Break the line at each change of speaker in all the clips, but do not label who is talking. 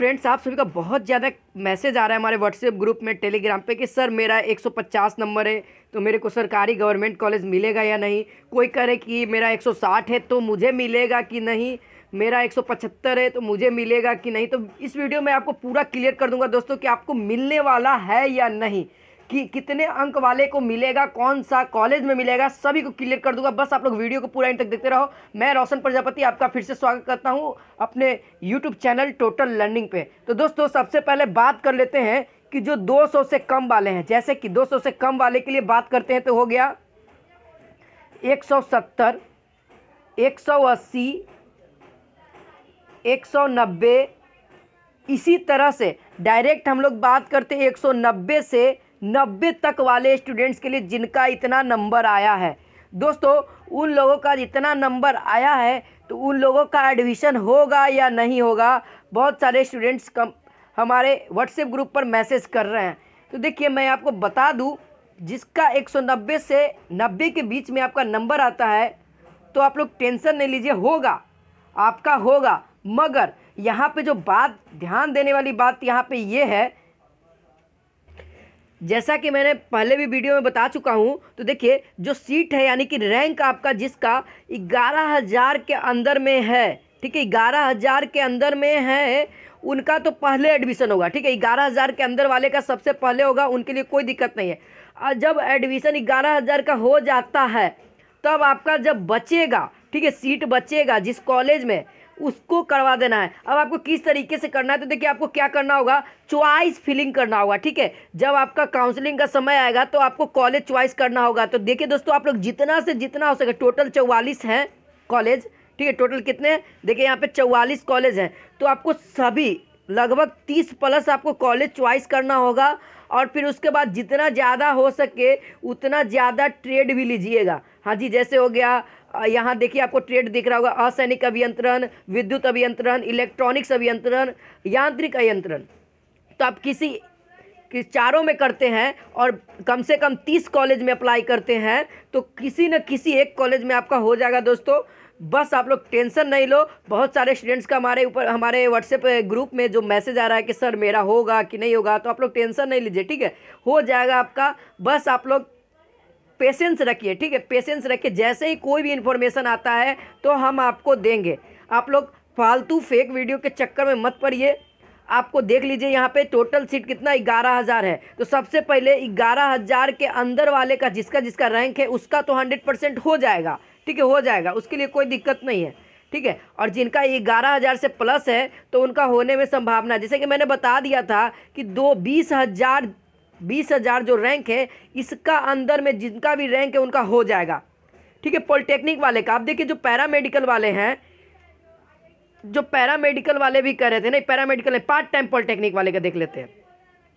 friends आप सभी का बहुत ज़्यादा मैसेज आ रहा है हमारे व्हाट्सएप ग्रुप में टेलीग्राम पे कि सर मेरा 150 नंबर है तो मेरे को सरकारी गवर्नमेंट कॉलेज मिलेगा या नहीं कोई करे कि मेरा 160 है तो मुझे मिलेगा कि नहीं मेरा 175 है तो मुझे मिलेगा कि नहीं तो इस वीडियो में आपको पूरा क्लियर कर दूंगा दोस्तों कि आपको मिलने वाला है या नहीं कि कितने अंक वाले को मिलेगा कौन सा कॉलेज में मिलेगा सभी को क्लियर कर दूंगा बस आप लोग वीडियो को पूरा इन तक देखते रहो मैं रोशन प्रजापति आपका फिर से स्वागत करता हूँ अपने यूट्यूब चैनल टोटल लर्निंग पे तो दोस्तों सबसे पहले बात कर लेते हैं कि जो दो से कम वाले हैं जैसे कि दो से कम वाले के लिए बात करते हैं तो हो गया एक एक सौ सौ सत्तर अस्सी एक सौ नब्बे इसी तरह से डायरेक्ट हम लोग बात करते हैं एक सौ नब्बे से नब्बे तक वाले स्टूडेंट्स के लिए जिनका इतना नंबर आया है दोस्तों उन लोगों का जितना नंबर आया है तो उन लोगों का एडमिशन होगा या नहीं होगा बहुत सारे स्टूडेंट्स कम हमारे व्हाट्सएप ग्रुप पर मैसेज कर रहे हैं तो देखिए मैं आपको बता दूं जिसका 190 से 90 के बीच में आपका नंबर आता है तो आप लोग टेंशन नहीं लीजिए होगा आपका होगा मगर यहाँ पे जो बात ध्यान देने वाली बात यहाँ पे ये यह है जैसा कि मैंने पहले भी वीडियो में बता चुका हूं तो देखिए जो सीट है यानी कि रैंक आपका जिसका ग्यारह हज़ार के अंदर में है ठीक है ग्यारह हज़ार के अंदर में है उनका तो पहले एडमिशन होगा ठीक है ग्यारह हज़ार के अंदर वाले का सबसे पहले होगा उनके लिए कोई दिक्कत नहीं है और जब एडमिशन ग्यारह हज़ार का हो जाता है तब आपका जब बचेगा ठीक है सीट बचेगा जिस कॉलेज में उसको करवा देना है अब आपको किस तरीके से करना है तो देखिए आपको क्या करना होगा च्वाइस फिलिंग करना होगा ठीक है जब आपका काउंसलिंग का समय आएगा तो आपको कॉलेज च्वाइस करना होगा तो देखिए दोस्तों आप लोग जितना से जितना हो सके टोटल चौवालीस हैं कॉलेज ठीक है टोटल कितने देखिए यहाँ पे चौवालीस कॉलेज हैं तो आपको सभी लगभग तीस प्लस आपको कॉलेज च्वाइस करना होगा और फिर उसके बाद जितना ज़्यादा हो सके उतना ज़्यादा ट्रेड भी लीजिएगा हाँ जी जैसे हो गया यहाँ देखिए आपको ट्रेड दिख रहा होगा असैनिक अभियंत्रण विद्युत अभियंत्रण इलेक्ट्रॉनिक्स अभियंत्रण यांत्रिक अभियंत्रण तो आप किसी कि चारों में करते हैं और कम से कम तीस कॉलेज में अप्लाई करते हैं तो किसी न किसी एक कॉलेज में आपका हो जाएगा दोस्तों बस आप लोग टेंशन नहीं लो बहुत सारे स्टूडेंट्स का हमारे ऊपर हमारे व्हाट्सएप ग्रुप में जो मैसेज आ रहा है कि सर मेरा होगा कि नहीं होगा तो आप लोग टेंशन नहीं लीजिए ठीक है हो जाएगा आपका बस आप लोग पेशेंस रखिए ठीक है पेशेंस रखिए जैसे ही कोई भी इन्फॉर्मेशन आता है तो हम आपको देंगे आप लोग फालतू फेक वीडियो के चक्कर में मत पड़िए आपको देख लीजिए यहाँ पे टोटल सीट कितना ग्यारह हज़ार है तो सबसे पहले ग्यारह हज़ार के अंदर वाले का जिसका जिसका रैंक है उसका तो हंड्रेड परसेंट हो जाएगा ठीक है हो जाएगा उसके लिए कोई दिक्कत नहीं है ठीक है और जिनका ग्यारह हज़ार से प्लस है तो उनका होने में संभावना जैसे कि मैंने बता दिया था कि दो बीस हज़ार बीस हज़ार जो रैंक है इसका अंदर में जिनका भी रैंक है उनका हो जाएगा ठीक है पॉलिटेक्निक वाले का आप देखिए जो पैरामेडिकल वाले हैं जो पैरामेडिकल वाले भी कर रहे थे नहीं पैरामेडिकल है पार्ट टाइम पॉलिटेक्निक वाले का देख लेते हैं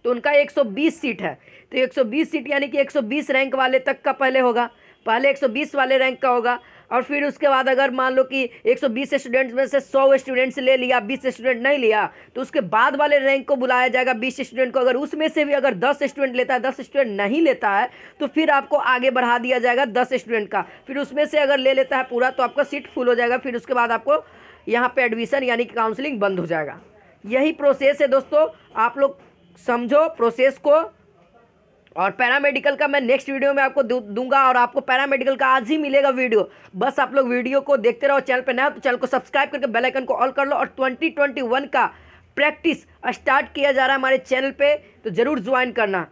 तो उनका 120 सीट है तो 120 सीट यानी कि 120 रैंक वाले तक का पहले होगा पहले 120 वाले रैंक का होगा और फिर उसके बाद अगर मान लो कि 120 स्टूडेंट्स में से 100 स्टूडेंट्स ले लिया 20 स्टूडेंट नहीं लिया तो उसके बाद वाले रैंक को बुलाया जाएगा 20 स्टूडेंट को अगर उसमें से भी अगर 10 स्टूडेंट लेता है 10 स्टूडेंट नहीं लेता है तो फिर आपको आगे बढ़ा दिया जाएगा 10 स्टूडेंट का फिर उसमें से अगर ले लेता है पूरा तो आपका सीट फुल हो जाएगा फिर उसके बाद आपको यहाँ पर एडमिशन यानी कि काउंसिलिंग बंद हो जाएगा यही प्रोसेस है दोस्तों आप लोग समझो प्रोसेस को और पैरामेडिकल का मैं नेक्स्ट वीडियो में आपको दूंगा और आपको पैरामेडिकल का आज ही मिलेगा वीडियो बस आप लोग वीडियो को देखते रहो चैनल पर नया तो चैनल को सब्सक्राइब करके बेलाइकन को ऑल कर लो और ट्वेंटी का प्रैक्टिस स्टार्ट किया जा रहा है हमारे चैनल पर तो ज़रूर ज्वाइन करना